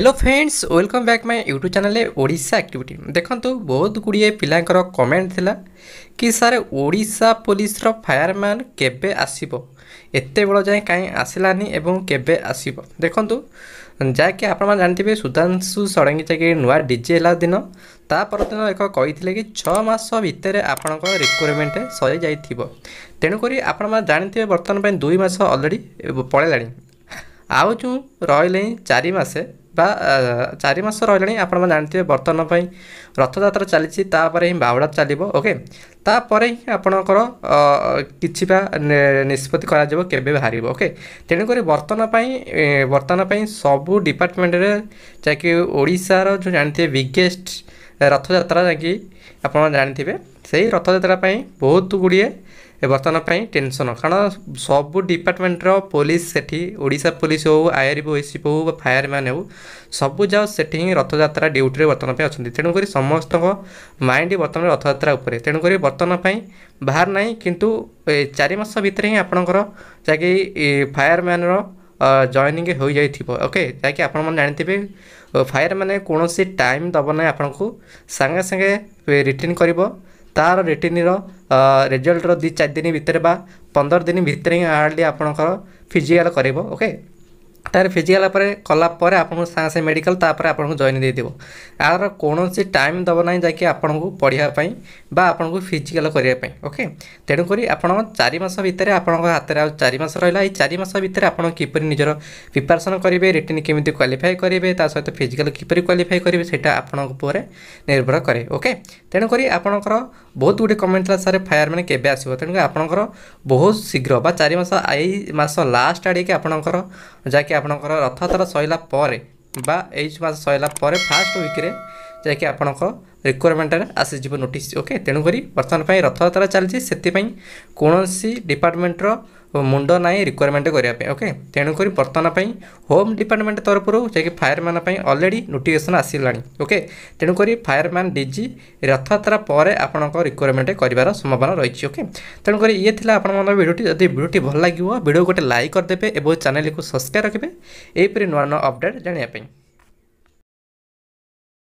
hello friends welcome back my YouTube channel Odisha activity ଦେଖନ୍ତୁ ବହୁତ ଗୁଡ଼ିଏ ପିଲାଙ୍କର କମେଣ୍ଟ ଥିଲା କି ସାର୍ ଓଡ଼ିଶା ପୋଲିସର ଫାୟାରମ୍ୟାନ୍ କେବେ ଆସିବ ଏତେବେଳ ଯାଏଁ କାହିଁ ଆସିଲାନି ଏବଂ କେବେ ଆସିବ ଦେଖନ୍ତୁ ଯାହାକି ଆପଣମାନେ ଜାଣିଥିବେ ସୁଧାଂଶୁ ଷଡ଼ଙ୍ଗୀ ଯାଇକି ନୂଆ ଡିଜି ହେଲା ଦିନ ତା ପରଦିନ ଏକ କହିଥିଲେ କି ଛଅ ମାସ ଭିତରେ ଆପଣଙ୍କର ରିକ୍ୱାରମେଣ୍ଟ ସରିଯାଇଥିବ ତେଣୁକରି ଆପଣମାନେ ଜାଣିଥିବେ ବର୍ତ୍ତମାନ ପାଇଁ ଦୁଇ ମାସ ଅଲରେଡ଼ି ପଳେଇଲାଣି ଆଉ ଯେଉଁ ରହିଲେ ଚାରି ମାସେ ବା ଚାରି ମାସ ରହିଲାଣି ଆପଣମାନେ ଜାଣିଥିବେ ବର୍ତ୍ତମାନ ପାଇଁ ରଥଯାତ୍ରା ଚାଲିଛି ତାପରେ ହିଁ ବାହୁଡ଼ା ଚାଲିବ ଓକେ ତାପରେ ହିଁ ଆପଣଙ୍କର କିଛି ବା ନିଷ୍ପତ୍ତି କରାଯିବ କେବେ ବାହାରିବ ଓକେ ତେଣୁକରି ବର୍ତ୍ତମାନ ପାଇଁ ବର୍ତ୍ତମାନ ପାଇଁ ସବୁ ଡିପାର୍ଟମେଣ୍ଟରେ ଯାହାକି ଓଡ଼ିଶାର ଯେଉଁ ଜାଣିଥିବେ ବିଗେଷ୍ଟ ରଥଯାତ୍ରା ଯାହାକି ଆପଣ ଜାଣିଥିବେ ସେହି ରଥଯାତ୍ରା ପାଇଁ ବହୁତ ଗୁଡ଼ିଏ ବର୍ତ୍ତମାନ ପାଇଁ ଟେନସନ୍ କାରଣ ସବୁ ଡିପାର୍ଟମେଣ୍ଟର ପୋଲିସ ସେଠି ଓଡ଼ିଶା ପୋଲିସ ହେଉ ଆଇଆର୍ ବି ଓଏସିପି ହେଉ ବା ଫାୟାରମ୍ୟାନ୍ ହେଉ ସବୁ ଯାକ ସେଠି ହିଁ ରଥଯାତ୍ରା ଡ୍ୟୁଟିରେ ବର୍ତ୍ତମାନ ପାଇଁ ଅଛନ୍ତି ତେଣୁକରି ସମସ୍ତଙ୍କ ମାଇଣ୍ଡ ବର୍ତ୍ତମାନ ରଥଯାତ୍ରା ଉପରେ ତେଣୁକରି ବର୍ତ୍ତମାନ ପାଇଁ ବାହାର ନାହିଁ କିନ୍ତୁ ଚାରି ମାସ ଭିତରେ ହିଁ ଆପଣଙ୍କର ଯାହାକି ଫାୟାରମ୍ୟାନ୍ର ଜଏନିଂ ହୋଇଯାଇଥିବ ଓକେ ଯାହାକି ଆପଣମାନେ ଜାଣିଥିବେ ଫାୟାରମ୍ୟାନ୍ କୌଣସି ଟାଇମ୍ ଦେବ ନାହିଁ ଆପଣଙ୍କୁ ସାଙ୍ଗେ ସାଙ୍ଗେ ରିଟର୍ଣ୍ଣ କରିବ ତାର ରିଟିନିର ରେଜଲ୍ଟର ଦୁଇ ଚାରି ଦିନ ଭିତରେ ବା ପନ୍ଦର ଦିନ ଭିତରେ ହିଁ ଆର୍ଡ଼ଲି ଆପଣଙ୍କର ଫିଜିକାଲ୍ କରିବ ଓକେ ତାର ଫିଜିକାଲ୍ ପରେ କଲା ପରେ ଆପଣଙ୍କୁ ସାଙ୍ଗେ ସାଙ୍ଗେ ମେଡ଼ିକାଲ ତାପରେ ଆପଣଙ୍କୁ ଜଏନ୍ ଦେଇଦେବ ଏହାର କୌଣସି ଟାଇମ୍ ଦେବ ନାହିଁ ଯାହାକି ଆପଣଙ୍କୁ ପଢ଼ିବା ପାଇଁ ବା ଆପଣଙ୍କୁ ଫିଜିକାଲ୍ କରିବା ପାଇଁ ଓକେ ତେଣୁକରି ଆପଣ ଚାରି ମାସ ଭିତରେ ଆପଣଙ୍କ ହାତରେ ଆଉ ଚାରି ମାସ ରହିଲା ଏଇ ଚାରି ମାସ ଭିତରେ ଆପଣ କିପରି ନିଜର ପ୍ରିପାରେସନ୍ କରିବେ ରିଟର୍ଣ୍ଣ କେମିତି କ୍ୱାଲିଫାଏ କରିବେ ତା ସହିତ ଫିଜିକାଲ୍ କିପରି କ୍ୱାଲିଫାଏ କରିବେ ସେଇଟା ଆପଣଙ୍କ ଉପରେ ନିର୍ଭର କରେ ଓକେ ତେଣୁକରି ଆପଣଙ୍କର ବହୁତ ଗୁଡ଼ିଏ କମେଣ୍ଟ ଥିଲା ସାର୍ ଫାୟାରମ୍ୟାନ୍ କେବେ ଆସିବ ତେଣୁକରି ଆପଣଙ୍କର ବହୁତ ଶୀଘ୍ର ବା ଚାରି ମାସ ଏଇ ମାସ ଲାଷ୍ଟ ଆଡ଼ିକି ଆପଣଙ୍କର ଯାହାକି ଆପଣଙ୍କର ରଥଯାତ୍ରା ସରିଲା ପରେ বা ଏଇ ମାସ ସରିଲା ପରେ ଫାର୍ଷ୍ଟ ୱିକ୍ରେ ଯାହାକି ଆପଣଙ୍କ ରିକ୍ୱାରମେଣ୍ଟରେ ଆସିଯିବ ନୋଟିସ୍ ଓକେ ତେଣୁକରି ବର୍ତ୍ତମାନ ପାଇଁ ରଥଯାତ୍ରା ଚାଲିଛି ସେଥିପାଇଁ କୌଣସି ଡିପାର୍ଟମେଣ୍ଟର ମୁଣ୍ଡ ନାହିଁ ରିକ୍ୱାରମେଣ୍ଟ କରିବା ପାଇଁ ଓକେ ତେଣୁକରି ବର୍ତ୍ତମାନ ପାଇଁ ହୋମ୍ ଡିପାର୍ଟମେଣ୍ଟ ତରଫରୁ ଯାହାକି ଫାୟାରମ୍ୟାନ୍ ପାଇଁ ଅଲରେଡ଼ି ନୋଟିଫିକେସନ୍ ଆସିଲାଣି ଓକେ ତେଣୁକରି ଫାୟାରମ୍ୟାନ୍ ଡିଜି ରଥଯାତ୍ରା ପରେ ଆପଣଙ୍କ ରିକ୍ୱାରମେଣ୍ଟ କରିବାର ସମ୍ଭାବନା ରହିଛି ଓକେ ତେଣୁକରି ଇଏ ଥିଲା ଆପଣମାନଙ୍କ ଭିଡ଼ିଓଟି ଯଦି ଭିଡ଼ିଓଟି ଭଲ ଲାଗିବ ଭିଡ଼ିଓ ଗୋଟେ ଲାଇକ୍ କରିଦେବେ ଏବଂ ଚ୍ୟାନେଲକୁ ସବସ୍କ୍ରାଇବ୍ ରଖିବେ ଏହିପରି ନୂଆ ନୂଆ ଅପଡ଼େଟ୍ ଜାଣିବା ପାଇଁ